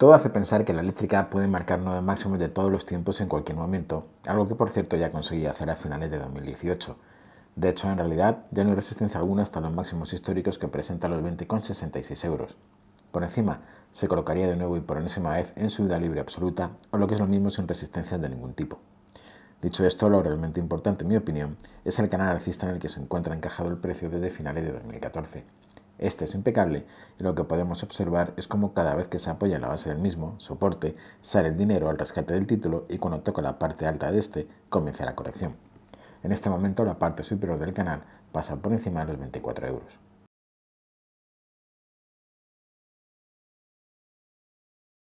Todo hace pensar que la eléctrica puede marcar nueve máximos de todos los tiempos en cualquier momento, algo que por cierto ya conseguía hacer a finales de 2018. De hecho, en realidad ya no hay resistencia alguna hasta los máximos históricos que presenta los 20,66 euros. Por encima, se colocaría de nuevo y por enésima vez en su vida libre absoluta, o lo que es lo mismo sin resistencia de ningún tipo. Dicho esto, lo realmente importante, en mi opinión, es el canal alcista en el que se encuentra encajado el precio desde finales de 2014. Este es impecable y lo que podemos observar es como cada vez que se apoya la base del mismo soporte sale el dinero al rescate del título y cuando toca la parte alta de este comienza la corrección. En este momento la parte superior del canal pasa por encima de los 24 euros.